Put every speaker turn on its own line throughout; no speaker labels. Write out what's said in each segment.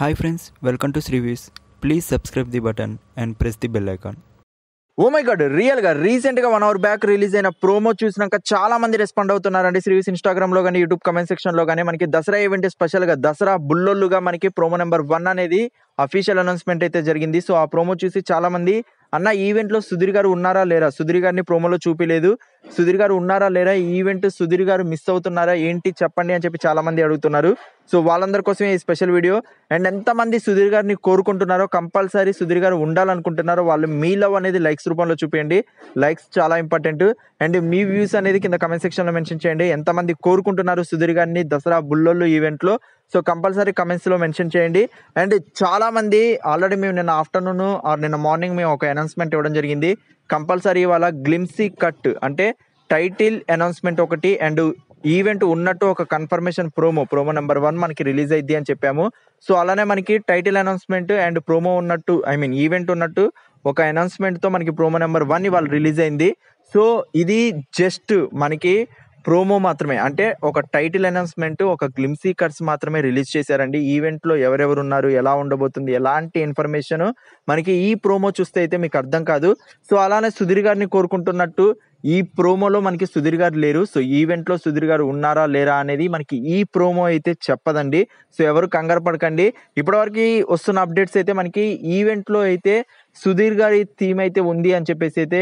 hi friends welcome to Sri views please subscribe the button and press the bell icon oh my god రియల్గా రీసెంట్గా one hour back release అయిన promo చూసినాక చాలా మంది respond అవుతున్నారండి శ్రీవీస్ ఇన్స్టాగ్రామ్లో కానీ యూట్యూబ్ కమెంట్ సెక్షన్లో కానీ మనకి దసరా ఈవెంట్ స్పెషల్గా దసరా బుల్లొల్లుగా మనకి ప్రోమో నెంబర్ వన్ అనేది అఫీషియల్ అనౌన్స్మెంట్ అయితే జరిగింది సో ఆ ప్రోమో చూసి చాలా మంది అన్న ఈవెంట్లో సుధీర్ గారు ఉన్నారా లేరా సుధీర్ గారిని ప్రోమోలో చూపిలేదు సుధీర్ గారు ఉన్నారా లేరా ఈవెంట్ సుధీర్ గారు మిస్ అవుతున్నారా ఏంటి చెప్పండి అని చెప్పి చాలా మంది అడుగుతున్నారు సో వాళ్ళందరి కోసమే ఈ స్పెషల్ వీడియో అండ్ ఎంతమంది సుధీర్ గారిని కోరుకుంటున్నారో కంపల్సరీ సుధీర్ గారు ఉండాలనుకుంటున్నారో వాళ్ళు మీ లవ్ అనేది లైక్స్ రూపంలో చూపించండి లైక్స్ చాలా ఇంపార్టెంట్ అండ్ మీ వ్యూస్ అనేది కింద కమెంట్ సెక్షన్లో మెన్షన్ చేయండి ఎంతమంది కోరుకుంటున్నారు సుధీర్ గారిని దసరా బుల్లోళ్ళు ఈవెంట్లో సో కంపల్సరీ కమెంట్స్లో మెన్షన్ చేయండి అండ్ చాలామంది ఆల్రెడీ మేము నిన్న ఆఫ్టర్నూన్ ఆర్ నిన్న మార్నింగ్ మేము ఒక అనౌన్స్మెంట్ ఇవ్వడం జరిగింది కంపల్సరీ ఇవాళ గ్లిమ్సీ కట్ అంటే టైటిల్ అనౌన్స్మెంట్ ఒకటి అండ్ ఈవెంట్ ఉన్నట్టు ఒక confirmation promo promo number one మనకి రిలీజ్ అయింది అని చెప్పాము సో అలానే మనకి టైటిల్ అనౌన్స్మెంట్ అండ్ ప్రోమో ఉన్నట్టు ఐ మీన్ ఈవెంట్ ఉన్నట్టు ఒక అనౌన్స్మెంట్తో మనకి ప్రోమో నెంబర్ వన్ ఇవాళ రిలీజ్ అయింది సో ఇది జస్ట్ మనకి ప్రోమో మాత్రమే అంటే ఒక టైటిల్ అనౌన్స్మెంట్ ఒక గ్లిమ్సీ కట్స్ మాత్రమే రిలీజ్ చేశారండి ఈవెంట్లో ఎవరెవరు ఉన్నారు ఎలా ఉండబోతుంది ఎలాంటి ఇన్ఫర్మేషన్ మనకి ఈ ప్రోమో చూస్తే అయితే మీకు అర్థం కాదు సో అలానే సుధీర్ గారిని కోరుకుంటున్నట్టు ఈ ప్రోమోలో మనకి సుధీర్ గారు లేరు సో ఈవెంట్లో సుధీర్ గారు ఉన్నారా లేరా అనేది మనకి ఈ ప్రోమో అయితే చెప్పదండి సో ఎవరు కంగారు పడకండి ఇప్పటివరకు వస్తున్న అప్డేట్స్ అయితే మనకి ఈవెంట్లో అయితే సుధీర్ గారి థీమ్ అయితే ఉంది అని చెప్పేసి అయితే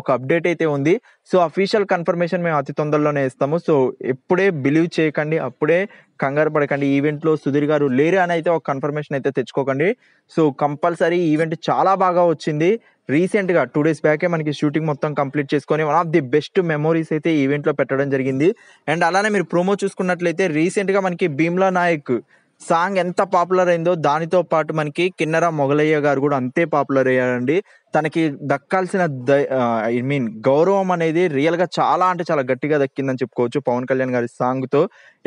ఒక అప్డేట్ అయితే ఉంది సో అఫీషియల్ కన్ఫర్మేషన్ మేము అతి తొందరలోనే ఇస్తాము సో ఎప్పుడే బిలీవ్ చేయకండి అప్పుడే కంగారు పడకండి ఈవెంట్లో సుధీర్ గారు లేరు అని అయితే ఒక కన్ఫర్మేషన్ అయితే తెచ్చుకోకండి సో కంపల్సరీ ఈవెంట్ చాలా బాగా వచ్చింది రీసెంట్గా టూ డేస్ బ్యాకే మనకి షూటింగ్ మొత్తం కంప్లీట్ చేసుకొని one of the best memories అయితే ఈవెంట్లో పెట్టడం జరిగింది అండ్ అలానే మీరు ప్రోమో చూసుకున్నట్లయితే రీసెంట్గా మనకి భీమ్లా నాయక్ సాంగ్ ఎంత పాపులర్ అయిందో దానితో పాటు మనకి కిన్నర మొగలయ్య గారు కూడా అంతే పాపులర్ అయ్యారండి తనకి దక్కాల్సిన ఐ మీన్ గౌరవం అనేది రియల్ గా చాలా అంటే చాలా గట్టిగా దక్కిందని చెప్పుకోవచ్చు పవన్ కళ్యాణ్ గారి సాంగ్ తో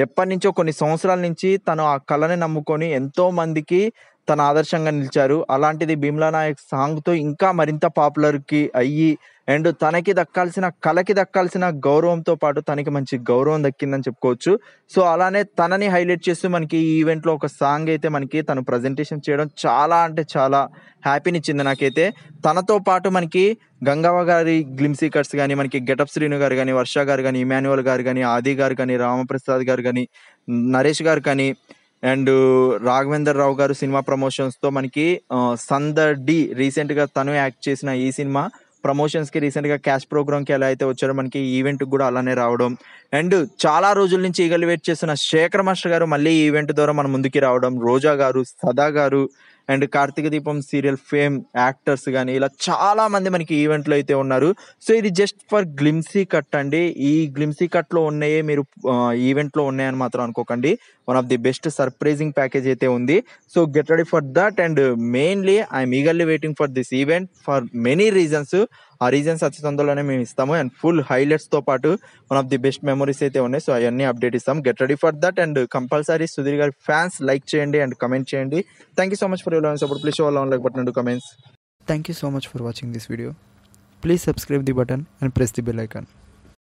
ఎప్పటి నుంచో కొన్ని సంవత్సరాల నుంచి తను ఆ కళని నమ్ముకొని ఎంతో మందికి తన ఆదర్శంగా నిలిచారు అలాంటిది భీమ్లా నాయక్ సాంగ్తో ఇంకా మరింత పాపులర్కి అయ్యి అండ్ తనకి దక్కాల్సిన కళకి దక్కాల్సిన గౌరవంతో పాటు తనకి మంచి గౌరవం దక్కిందని చెప్పుకోవచ్చు సో అలానే తనని హైలైట్ చేస్తూ మనకి ఈ ఈవెంట్లో ఒక సాంగ్ అయితే మనకి తను ప్రజెంటేషన్ చేయడం చాలా అంటే చాలా హ్యాపీనిచ్చింది నాకైతే తన మనతో పాటు మనకి గంగవ్వ గారి గ్లిమ్ సీకర్స్ కానీ మనకి గెటప్ శ్రీను గారు కానీ వర్ష గారు కానీ ఇమాన్యువల్ గారు కానీ ఆది గారు కానీ రామప్రసాద్ గారు కానీ నరేష్ గారు కానీ అండ్ రాఘవేందర్ రావు గారు సినిమా ప్రమోషన్స్తో మనకి సందడి రీసెంట్గా తను యాక్ట్ చేసిన ఈ సినిమా ప్రమోషన్స్కి రీసెంట్గా క్యాష్ ప్రోగ్రామ్కి ఎలా అయితే వచ్చారో మనకి ఈవెంట్ కూడా అలానే రావడం అండ్ చాలా రోజుల నుంచి ఈగలు వెయిట్ చేస్తున్న శేఖర్ మాస్టర్ గారు మళ్ళీ ఈవెంట్ ద్వారా మన ముందుకి రావడం రోజా గారు సదా గారు అండ్ కార్తీక దీపం సీరియల్ ఫేమ్ యాక్టర్స్ కానీ ఇలా చాలా మంది మనకి ఈవెంట్లు అయితే ఉన్నారు సో ఇది జస్ట్ ఫర్ గ్లిమ్సీ కట్ అండి ఈ గ్లిమ్సీ కట్లో ఉన్నాయే మీరు ఈవెంట్లో ఉన్నాయని మాత్రం అనుకోకండి one of the best surprising package అయితే ఉంది so get ready for that and mainly I'm eagerly waiting for this event for many reasons ఆ రీజన్స్ అతి తొందరలోనే మేము ఇస్తాము అండ్ ఫుల్ హైలైట్స్ తో పాటు one of the best memories అయితే ఉన్నాయి సో అవన్నీ అప్డేట్ ఇస్తాం get ready for that and compulsory Sudheer గారి ఫ్యాన్స్ లైక్ చేయండి అండ్ కమెంట్ చేయండి thank you so much for your support please show like button and comments thank you so much for watching this video please subscribe the button and press the bell icon